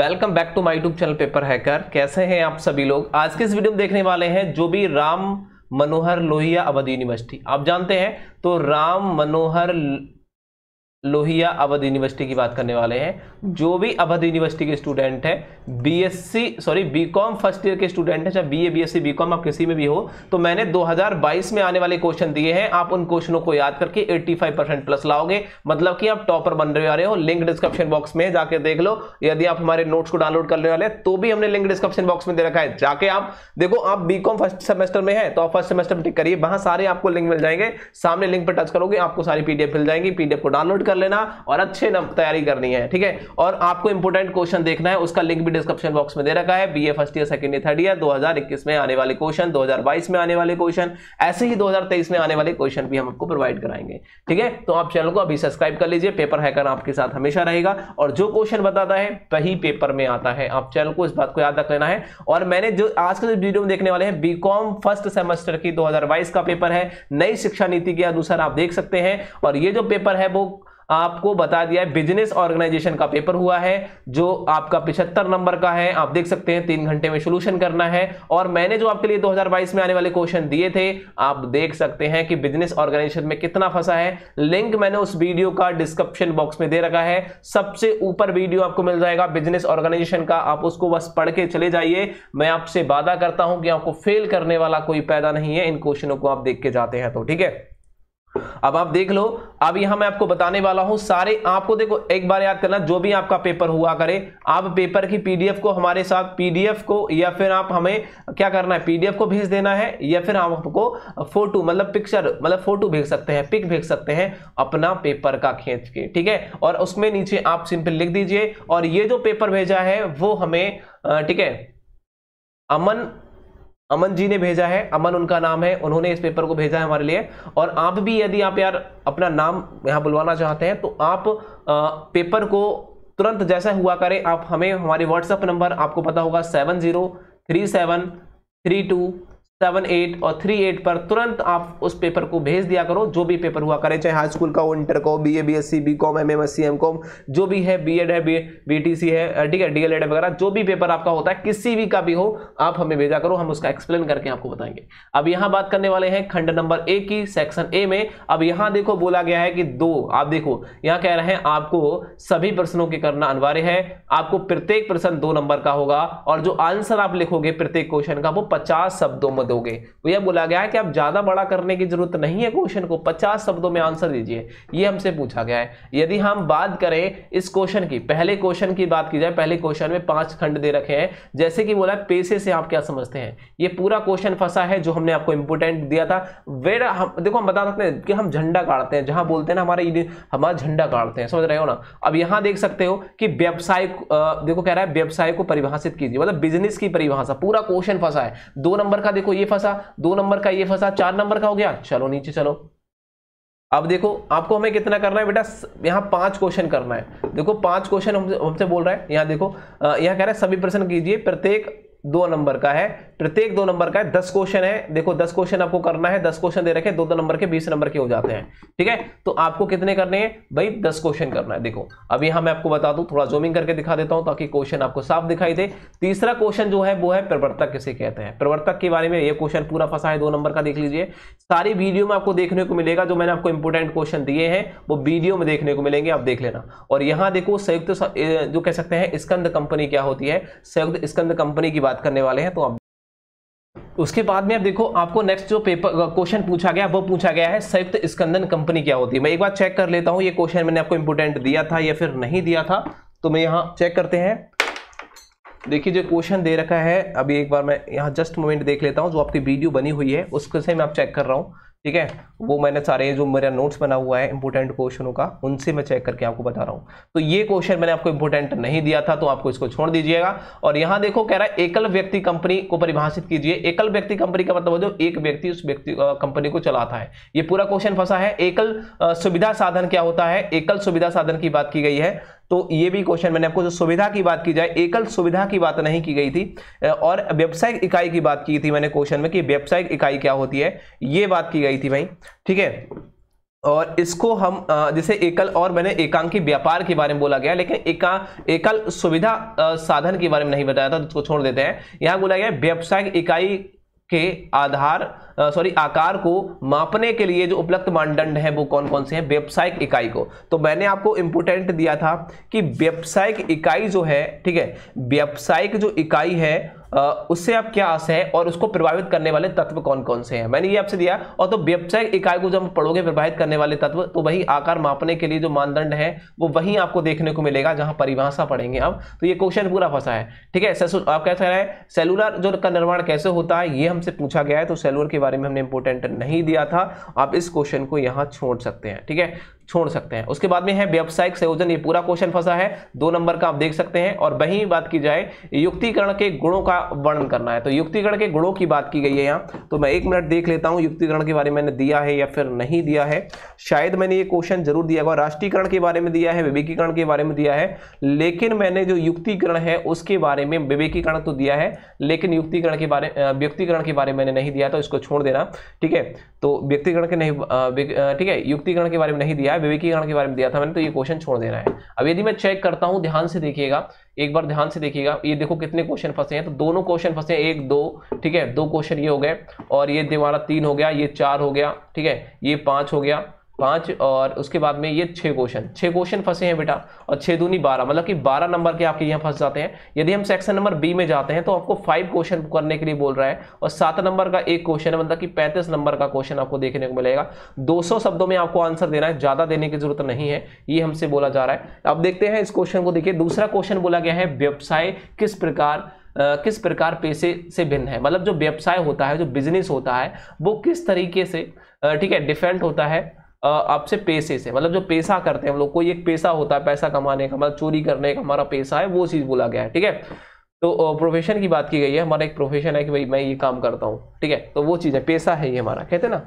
welcome back to my YouTube channel paper hacker कैसे हैं आप सभी लोग आज के इस वीडियो में देखने वाले हैं जो भी राम मनोहर लोहिया अवध यूनिवर्सिटी आप जानते हैं तो राम मनोहर लोहिया अवध यूनिवर्सिटी की बात करने वाले हैं जो भी अवध यूनिवर्सिटी के स्टूडेंट हैं BSc sorry BCom first year के स्टूडेंट हैं चाहे बीए बीएससी बीकॉम आप किसी में भी हो तो मैंने 2022 में आने वाले क्वेश्चन दिए हैं आप उन क्वेश्चनों को याद करके 85 परसेंट प्लस लाओगे मतलब कि आप टॉपर बन रहे आ रहे हो लिंक डिस्क्रिप्शन बॉक्स में जाकर देख लो यदि आप हमारे नोट्स को डाउनलोड करने वाले तो भी हमने लिंक डिस्क्रिप्शन बॉक्स में दे रखा है जाके आप देखो आप बीकॉम फर्स्ट सेमेस्टर में है तो आप फर्स्ट सेमेस्टर में टिक करिए वहां सारे आपको लिंक मिल जाएंगे सामने लिंक पर टच करोगे आपको सारी पीडीएफ मिल जाएंगी पीडीएफ को डाउनलोड कर लेना और अच्छे तैयारी करनी है ठीक है और आपको इंपोर्टेंट क्वेश्चन देखना है उसका लिंक भी डिस्क्रिप्शन बॉक्स में दे रखा है B A first year second year third year 2021 में आने वाले क्वेश्चन 2022 में आने वाले क्वेश्चन ऐसे ही 2023 में आने वाले क्वेश्चन भी हम आपको प्रोवाइड कराएंगे ठीक है तो आप चैनल को अभी सब्सक्राइब कर लीजिए पेपर हैकर आपके साथ हमेशा रहेगा और जो क्वेश्चन बताता है वही पेपर में आता है आप चैनल को इस बात को याद रख लेना है और मैंने जो आज के वीडियो में देखने वाले हैं बी फर्स्ट सेमेस्टर की दो का पेपर है नई शिक्षा नीति के अनुसार आप देख सकते हैं और ये जो पेपर है वो आपको बता दिया है बिजनेस ऑर्गेनाइजेशन का पेपर हुआ है जो आपका पिछहत्तर नंबर का है आप देख सकते हैं तीन घंटे में सोल्यूशन करना है और मैंने जो आपके लिए 2022 में आने वाले क्वेश्चन दिए थे आप देख सकते हैं कि बिजनेस ऑर्गेनाइजेशन में कितना फंसा है लिंक मैंने उस वीडियो का डिस्क्रिप्शन बॉक्स में दे रखा है सबसे ऊपर वीडियो आपको मिल जाएगा बिजनेस ऑर्गेनाइजेशन का आप उसको बस पढ़ के चले जाइए मैं आपसे वादा करता हूं कि आपको फेल करने वाला कोई पैदा नहीं है इन क्वेश्चनों को आप देख के जाते हैं तो ठीक है अब आप देख लो अब यहां मैं आपको बताने वाला हूं सारे आपको देखो एक बार याद करना जो भी आपका पेपर हुआ करे आप पेपर की पीडीएफ को हमारे साथ पीडीएफ को या फिर आप हमें क्या करना है पीडीएफ को भेज देना है या फिर आप आपको फोटो मतलब पिक्चर मतलब फोटो भेज सकते हैं पिक भेज सकते हैं अपना पेपर का खींच के ठीक है और उसमें नीचे आप सिंपल लिख दीजिए और ये जो पेपर भेजा है वो हमें ठीक है अमन अमन जी ने भेजा है अमन उनका नाम है उन्होंने इस पेपर को भेजा है हमारे लिए और आप भी यदि आप यार अपना नाम यहाँ बुलवाना चाहते हैं तो आप आ, पेपर को तुरंत जैसा हुआ करें आप हमें हमारे व्हाट्सएप नंबर आपको पता होगा seven zero three seven three two seven eight और थ्री एट पर तुरंत आप उस पेपर को भेज दिया करो जो भी पेपर हुआ करें चाहे हाई स्कूल का हो इंटर का हो B A B S C B com M M S C M com जो भी है बी एड है बी बी टी सी है ठीक है डी एल एड वगैरह जो भी पेपर आपका होता है किसी भी का भी हो आप हमें भेजा करो हम उसका एक्सप्लेन करके आपको बताएंगे अब यहाँ बात करने वाले हैं खंड नंबर ए की सेक्शन ए में अब यहाँ देखो बोला गया है कि दो आप देखो यहाँ कह रहे हैं आपको सभी प्रश्नों के करना अनिवार्य है आपको प्रत्येक प्रश्न दो नंबर का होगा और जो आंसर आप लिखोगे प्रत्येक क्वेश्चन का वो पचास शब्दों में दोगे तो यह बोला गया है कि आप ज़्यादा बड़ा करने की जरूरत नहीं है क्वेश्चन को पचास शब्दों में आंसर दीजिए यह हमसे पूछा गया है यदि हम बात करें इस क्वेश्चन की पहले क्वेश्चन की बात की जाए पहले क्वेश्चन में पांच खंड दे रखे हैं जैसे कि बोला पैसे से आप क्या समझते हैं यह पूरा क्वेश्चन फंसा है जो हमने आपको इंपोर्टेंट दिया था वेर हम देखो हम बता सकते हैं कि हम झंडा गाड़ते हैं जहां बोलते हैं ना हमारे हमारा झंडा गाड़ते हैं समझ रहे हो ना अब यहां देख सकते हो कि व्यवसाय देखो कह रहा है व्यवसाय को परिभाषित कीजिए मतलब बिजनेस की परिभाषा पूरा क्वेश्चन फंसा है दो नंबर का देखो ये ये फंसा दो नंबर का ये फंसा चार नंबर का हो गया चलो नीचे चलो अब देखो आपको हमें कितना करना है बेटा यहाँ पांच क्वेश्चन करना है देखो पांच क्वेश्चन हमसे बोल रहा है यहाँ देखो यहाँ कह रहा है सभी प्रश्न कीजिए प्रत्येक दो नंबर का है प्रत्येक दो नंबर का है दस क्वेश्चन है देखो दस क्वेश्चन आपको करना है दस क्वेश्चन दे रखे दो दो नंबर के बीस नंबर के हो जाते हैं ठीक है तो आपको कितने करने हैं भाई दस क्वेश्चन करना है देखो अब यहां मैं आपको बता दूं थोड़ा जूमिंग करके दिखा देता हूं ताकि क्वेश्चन आपको साफ दिखाई दे तीसरा क्वेश्चन जो है वो है प्रवर्तक किसे कहते हैं प्रवर्तक के बारे में यह क्वेश्चन पूरा फंसा है दो नंबर का देख लीजिए सारी वीडियो में आपको देखने को मिलेगा जो मैंने आपको इंपोर्टेंट क्वेश्चन दिए हैं वो वीडियो में देखने को मिलेंगे आप देख लेना और यहां देखो संयुक्त जो कह सकते हैं स्कंद कंपनी क्या होती है संयुक्त स्कंद कंपनी की बात करने वाले हैं तो आप उसके बाद में आप देखो आपको नेक्स्ट जो पेपर क्वेश्चन पूछा गया वो पूछा गया है संयुक्त स्कंदन कंपनी क्या होती है मैं एक बार चेक कर लेता हूं ये क्वेश्चन मैंने आपको इंपोर्टेंट दिया था या फिर नहीं दिया था तो मैं यहां चेक करते हैं देखिए जो क्वेश्चन दे रखा है अभी एक बार मैं यहाँ जस्ट मोमेंट देख लेता हूँ जो आपकी वीडियो बनी हुई है उसके से मैं आप चेक कर रहा हूँ ठीक है वो मैंने सारे जो मेरा नोट्स बना हुआ है इंपोर्टेंट क्वेश्चनों का उनसे मैं चेक करके आपको बता रहा हूं तो ये क्वेश्चन मैंने आपको इंपोर्टेंट नहीं दिया था तो आपको इसको छोड़ दीजिएगा और यहां देखो कह रहा है एकल व्यक्ति कंपनी को परिभाषित कीजिए एकल व्यक्ति कंपनी का मतलब जो एक व्यक्ति उस व्यक्ति कंपनी को चलाता है ये पूरा क्वेश्चन फंसा है एकल सुविधा साधन क्या होता है एकल सुविधा साधन की बात की गई है तो ये भी क्वेश्चन मैंने आपको जो सुविधा की बात की जाए एकल सुविधा की बात नहीं की गई थी और व्यावसायिक इकाई की बात की थी मैंने क्वेश्चन में कि व्यावसायिक इकाई क्या होती है ये बात की गई थी भाई ठीक है और इसको हम जैसे एकल और मैंने एकांकी व्यापार के बारे में बोला गया लेकिन एका एकल सुविधा साधन के बारे में नहीं बताया था तो उसको छोड़ देते हैं यहां बोला गया व्यावसायिक इकाई के आधार सॉरी आकार को मापने के लिए जो उपलब्ध मानदंड हैं वो कौन कौन से हैं व्यावसायिक इकाई को तो मैंने आपको इंपोर्टेंट दिया था कि व्यावसायिक इकाई जो है ठीक है व्यावसायिक जो इकाई है उससे आप क्या आशा है और उसको प्रभावित करने वाले तत्व कौन कौन से हैं मैंने ये आपसे दिया और तो व्यवसाय इकाई को जब पढ़ोगे प्रभावित करने वाले तत्व तो वही आकार मापने के लिए जो मानदंड है वो वहीं आपको देखने को मिलेगा जहां परिभाषा पढ़ेंगे अब तो ये क्वेश्चन पूरा फंसा है ठीक है आप क्या कह रहे हैं सेलुलर जो का निर्माण कैसे होता है ये हमसे पूछा गया है तो सेलुलर के बारे में हमने इंपोर्टेंट नहीं दिया था आप इस क्वेश्चन को यहाँ छोड़ सकते हैं ठीक है छोड़ सकते हैं उसके बाद में है व्यावसायिक संयोजन ये पूरा क्वेश्चन फंसा है दो नंबर का आप देख सकते हैं और वही बात की जाए युक्तिकरण के गुणों का वर्णन करना है तो युक्तिकरण के गुणों की बात की गई है यहाँ तो मैं एक मिनट देख लेता हूँ युक्तिकरण के बारे में मैंने दिया है या फिर नहीं दिया है शायद मैंने ये क्वेश्चन जरूर दिया होगा राष्ट्रीयकरण के बारे में दिया है विवेकीकरण के बारे में दिया है लेकिन मैंने जो युक्तिकरण है उसके बारे में विवेकीकरण तो दिया है लेकिन युक्तिकरण के बारे व्यक्तिकरण के बारे में मैंने नहीं दिया तो इसको छोड़ देना ठीक है तो व्यक्तिगण के नहीं ठीक है युक्तिगण के बारे में नहीं दिया है विवेकीगण के बारे में दिया था मैंने तो ये क्वेश्चन छोड़ देना है अब यदि मैं चेक करता हूँ ध्यान से देखिएगा एक बार ध्यान से देखिएगा ये देखो कितने क्वेश्चन फंसे हैं तो दोनों क्वेश्चन फंसे हैं एक दो ठीक है दो क्वेश्चन ये हो गए और ये हमारा तीन हो गया ये चार हो गया ठीक है ये पाँच हो गया पाँच और उसके बाद में ये छः क्वेश्चन छः क्वेश्चन फंसे हैं बेटा और छः दूनी बारह मतलब कि बारह नंबर के आपके यहाँ फंस जाते हैं यदि हम सेक्शन नंबर बी में जाते हैं तो आपको फाइव क्वेश्चन करने के लिए बोल रहा है और सात नंबर का एक क्वेश्चन है मतलब कि पैंतीस नंबर का क्वेश्चन आपको देखने को मिलेगा दो शब्दों में आपको आंसर देना है ज़्यादा देने की जरूरत नहीं है ये हमसे बोला जा रहा है अब देखते हैं इस क्वेश्चन को देखिए दूसरा क्वेश्चन बोला गया है व्यवसाय किस प्रकार Uh, किस प्रकार पैसे से भिन्न है मतलब जो व्यवसाय होता है जो बिजनेस होता है वो किस तरीके से ठीक है डिफेंड होता है आपसे पैसे से मतलब जो पैसा करते हैं हम लोग कोई एक पैसा होता है पैसा कमाने का मतलब चोरी करने का हमारा पैसा है वो चीज़ बोला गया है ठीक है तो प्रोफेशन की बात की गई है हमारा एक प्रोफेशन है कि भाई मैं ये काम करता हूँ ठीक है तो वो चीज़ है पैसा है ये हमारा कहते हैं ना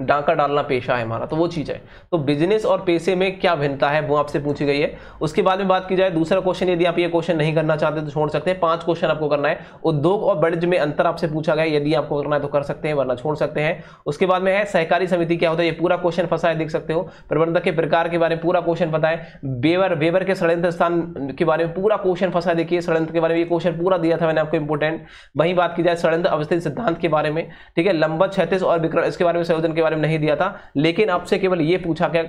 डांका डालना पेशा है हमारा तो वो चीज़ है तो बिजनेस और पेशे में क्या भिन्नता है वो आपसे पूछी गई है उसके बाद में बात की जाए दूसरा क्वेश्चन यदि आप ये क्वेश्चन नहीं करना चाहते तो छोड़ सकते हैं पांच क्वेश्चन आपको करना है उद्योग और वाणिज्य में अंतर आपसे पूछा गया यदि आपको करना है तो कर सकते हैं वरना छोड़ सकते हैं उसके बाद में है सहकारी समिति क्या होता है ये पूरा क्वेश्चन फंसा है देख सकते हो प्रबंधक के प्रकार के बारे में पूरा क्वेश्चन पता है बेवर बेवर के षडयंत्र स्थान के बारे में पूरा क्वेश्चन फंसा है देखिए षडयंत्र के बारे में ये क्वेश्चन पूरा दिया था मैंने आपको इंपोर्टेंट वहीं बात की जाए षडयंत्र अवस्थित सिद्धांत के बारे में ठीक है लंबा छत्तीस और विक्रम इसके बारे में संयोजन के बारे में नहीं दिया था लेकिन आपसे केवल ये पूछा क्या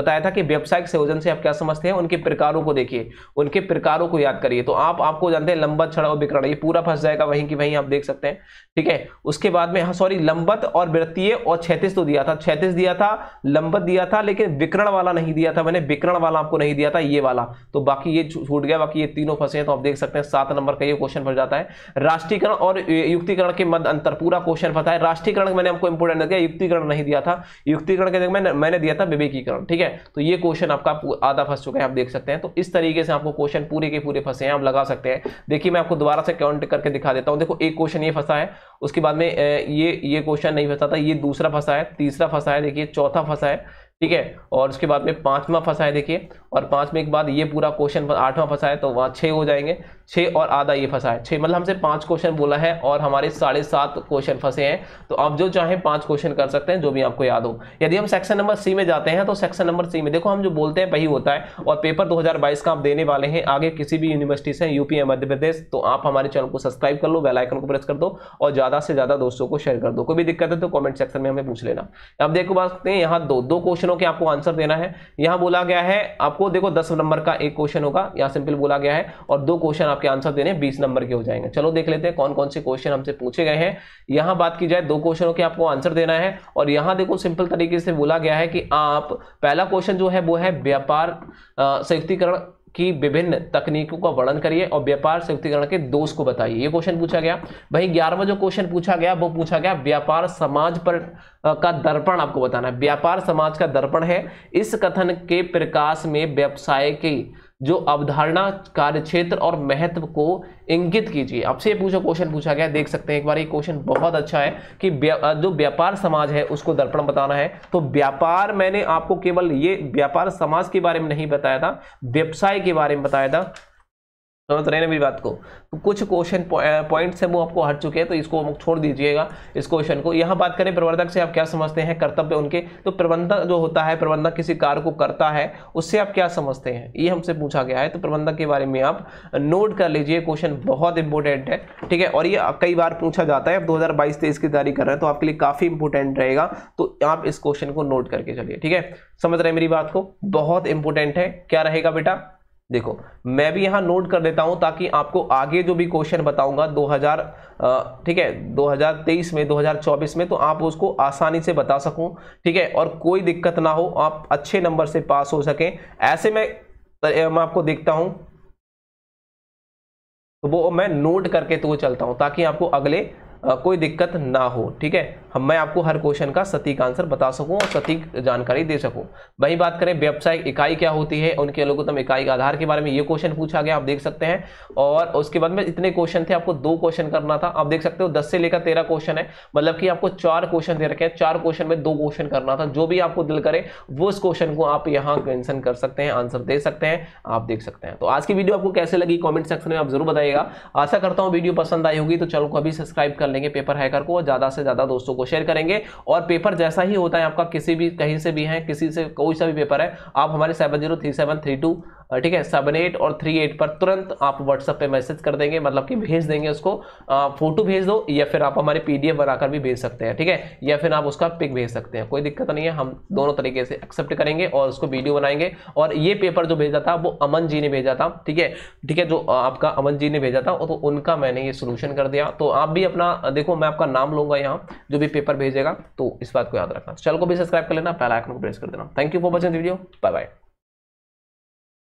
बताया था कि व्यावसायिक संयोजन से आप क्या समझते हैं उनके प्रकारों को देखिए उनके प्रकारों को याद करिए तो आप आपको जानते हैं लंबत छड़ा और विकरण ये पूरा फंस जाएगा वहीं की वहीं आप देख सकते हैं ठीक है उसके बाद में हाँ सॉरी लंबत और वृत्तीय और छैतीस तो दिया था छैतीस दिया था लंबत दिया था लेकिन विकरण वाला नहीं दिया था मैंने विकरण वाला आपको नहीं दिया था ये वाला तो बाकी ये छूट गया बाकी ये तीनों फंसे हैं तो आप देख सकते हैं सात नंबर का ये क्वेश्चन फंस जाता है राष्ट्रीयकरण और युक्तिकरण के मध्य अंतर पूरा क्वेश्चन फंसा है राष्ट्रीयकरण मैंने आपको इंपोर्टेंट दिया युक्तिकरण नहीं नहीं दिया था युक्तिकरण के जगह मैंने मैंने दिया था विवेकीकरण ठीक है तो ये क्वेश्चन आपका आधा फंस चुका है आप देख सकते हैं तो इस तरीके से आपको क्वेश्चन पूरे के पूरे फंसे हैं आप लगा सकते हैं देखिए मैं आपको दोबारा से काउंट करके दिखा देता हूँ देखो एक क्वेश्चन ये फंसा है उसके बाद में ये ये क्वेश्चन नहीं फंसा था ये दूसरा फंसा है तीसरा फंसा है देखिए चौथा फंसा है ठीक है और उसके बाद में पांचवा फंसा है देखिए और में के बाद ये पूरा क्वेश्चन आठवां फंसा है तो वहां छह हो जाएंगे छह और आधा ये फंसा है छह मतलब हमसे पांच क्वेश्चन बोला है और हमारे साढ़े सात क्वेश्चन फंसे हैं तो आप जो चाहें पांच क्वेश्चन कर सकते हैं जो भी आपको याद हो यदि हम सेक्शन नंबर सी में जाते हैं तो सेक्शन नंबर सी में देखो हम जो बोलते हैं वही होता है और पेपर दो का आप देने वाले हैं आगे किसी भी यूनिवर्सिटी से यूपी या मध्य प्रदेश तो आप हमारे चैनल को सब्सक्राइब कर लो बेलाइकन को प्रेस कर दो और ज़्यादा से ज़्यादा दोस्तों को शेयर कर दो कोई भी दिक्कत है तो कॉमेंट सेक्शन में हमें पूछ लेना आप देखो बात हैं यहाँ दो दो क्वेश्चन क्वेश्चनों के आपको आंसर देना है यहां बोला गया है आपको देखो दस नंबर का एक क्वेश्चन होगा यहां सिंपल बोला गया है और दो क्वेश्चन आपके आंसर देने बीस नंबर के हो जाएंगे चलो देख लेते हैं कौन कौन से क्वेश्चन हमसे पूछे गए हैं यहां बात की जाए दो क्वेश्चनों के आपको आंसर देना है और यहां देखो सिंपल तरीके से बोला गया है कि आप पहला क्वेश्चन जो है वो है व्यापार संयुक्तिकरण की विभिन्न तकनीकों का वर्णन करिए और व्यापार संयुक्तिकरण के दोष को बताइए ये क्वेश्चन पूछा गया भाई ग्यारहवा जो क्वेश्चन पूछा गया वो पूछा गया व्यापार समाज पर का दर्पण आपको बताना है व्यापार समाज का दर्पण है इस कथन के प्रकाश में व्यवसाय की जो अवधारणा कार्य क्षेत्र और महत्व को इंगित कीजिए आपसे पूछा क्वेश्चन पूछा गया देख सकते हैं एक बार ये क्वेश्चन बहुत अच्छा है कि जो व्यापार समाज है उसको दर्पण बताना है तो व्यापार मैंने आपको केवल ये व्यापार समाज के बारे में नहीं बताया था व्यवसाय के बारे में बताया था समझ रहे हैं मेरी बात को तो कुछ क्वेश्चन पॉइंट्स हैं वो आपको हट चुके हैं तो इसको छोड़ दीजिएगा इस क्वेश्चन को यहाँ बात करें प्रबंधक से आप क्या समझते हैं कर्तव्य उनके तो प्रबंधक जो होता है प्रबंधक किसी कार्य को करता है उससे आप क्या समझते हैं ये हमसे पूछा गया है तो प्रबंधक के बारे में आप नोट कर लीजिए क्वेश्चन बहुत इंपॉर्टेंट है ठीक है और ये कई बार पूछा जाता है आप दो हज़ार की तैयारी कर रहे हैं तो आपके लिए काफ़ी इंपॉर्टेंट रहेगा तो आप इस क्वेश्चन को नोट करके चलिए ठीक है समझ रहे हैं मेरी बात को बहुत इंपॉर्टेंट है क्या रहेगा बेटा देखो मैं भी यहाँ नोट कर देता हूँ ताकि आपको आगे जो भी क्वेश्चन बताऊँगा 2000 ठीक है 2023 में 2024 में तो आप उसको आसानी से बता सकूँ ठीक है और कोई दिक्कत ना हो आप अच्छे नंबर से पास हो सकें ऐसे में मैं आपको देखता हूँ तो वो मैं नोट करके तो चलता हूँ ताकि आपको अगले कोई दिक्कत ना हो ठीक है हम मैं आपको हर क्वेश्चन का सटीक आंसर बता सकूं और सटीक जानकारी दे सकूं वही बात करें व्यावसायिक इकाई क्या होती है उनके लघुतम इकाई का आधार के बारे में ये क्वेश्चन पूछा गया आप देख सकते हैं और उसके बाद में इतने क्वेश्चन थे आपको दो क्वेश्चन करना था आप देख सकते हो दस से लेकर तेरह क्वेश्चन है मतलब कि आपको चार क्वेश्चन दे रखे हैं चार क्वेश्चन में दो क्वेश्चन करना था जो भी आपको दिल करे वो उस क्वेश्चन को आप यहाँ मेंशन कर सकते हैं आंसर दे सकते हैं आप देख सकते हैं तो आज की वीडियो आपको कैसे लगी कॉमेंट सेक्शन में आप जरूर बताइएगा आशा करता हूँ वीडियो पसंद आई होगी तो चलो कभी सब्सक्राइब कर लेंगे पेपर हैकर को और ज़्यादा से ज़्यादा दोस्तों को को शेयर करेंगे और पेपर जैसा ही होता है आपका किसी भी कहीं से भी है किसी से कोई सा भी पेपर है आप हमारे seven zero three seven three two ठीक है सेवन एट और थ्री एट पर तुरंत आप व्हाट्सअप पे मैसेज कर देंगे मतलब कि भेज देंगे उसको फोटो भेज दो या फिर आप हमारे पीडीएफ बनाकर भी भेज सकते हैं ठीक है या फिर आप उसका पिक भेज सकते हैं कोई दिक्कत नहीं है हम दोनों तरीके से एक्सेप्ट करेंगे और उसको वीडियो बनाएंगे और ये पेपर जो भेजा था वो अमन जी ने भेजा था ठीक है ठीक है जो आपका अमन जी ने भेजा था तो उनका मैंने ये सोल्यूशन कर दिया तो आप भी अपना देखो मैं आपका नाम लूंगा यहाँ जो भी पेपर भेजेगा तो इस बात को याद रखना चल को भी सब्सक्राइब कर लेना पहला आइकन को प्रेस कर देना thank you for watching video bye bye